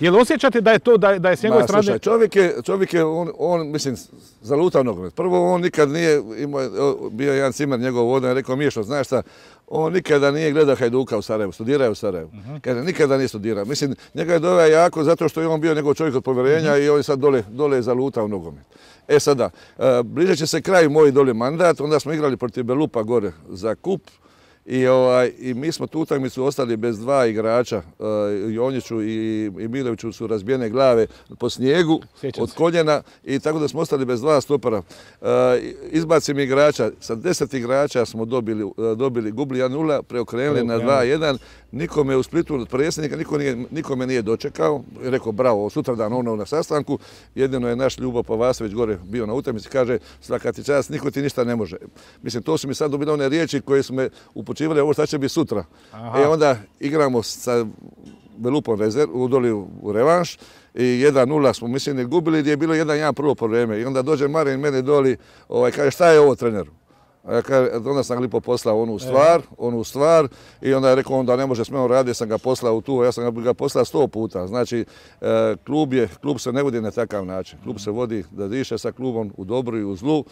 Jel osjećate da je to, da, je s njegove strane... čovjek je, čovjek je on, mislim, zalutao nogomet. Prvo, on nikad nije, imao, bio jedan cimer njegov vodan, rekao mi je što znaš šta, on nikada nije gledao Hajduka u Sarajevu, studirao u Sarajevu. Mhm. kada nikada nije studirao. Mislim, njega je doveo jako zato što je on bio njegov čovjek od povjerenja mhm. i on je sad dole, dole zalutao nogomet. E sada, e, bliže će se kraj moj dole mandat, onda smo igrali protiv Belupa gore za kup. I, ovaj, I mi smo tu utakmicu ostali bez dva igrača. Uh, e, Jonjiću i, Miloviću su razbijene glave po snijegu, od koljena, i tako da smo ostali bez dva stopara. E, izbacim igrača, sa deset igrača smo dobili, uh, dobili 0 preokrenuli na 2-1 nikome u Splitu od predsjednika, nije, nikome nije dočekao. Rekao bravo, sutradan ono na sastanku, jedino je naš Ljubo Pavasović gore bio na utakmici kaže svaka ti čas, niko ti ništa ne može. Mislim, to su mi sad dobile one riječi koje su me upućivale, ovo šta će biti sutra. E onda igramo sa Belupom rezervu, udoli u revanš i 1-0 smo mislim gubili gdje je bilo 1-1 prvo po vrijeme. I onda dođe Marin mene doli, ovaj, kaže šta je ovo treneru? onda sam ga lipo poslao onu stvar, e. onu stvar i onda je rekao onda ne može s raditi, raditi, sam ga poslao u tu, ja sam ga poslao sto puta. Znači, e, klub se ne vodi na takav način. Klub se vodi da diše sa klubom u dobru i u zlu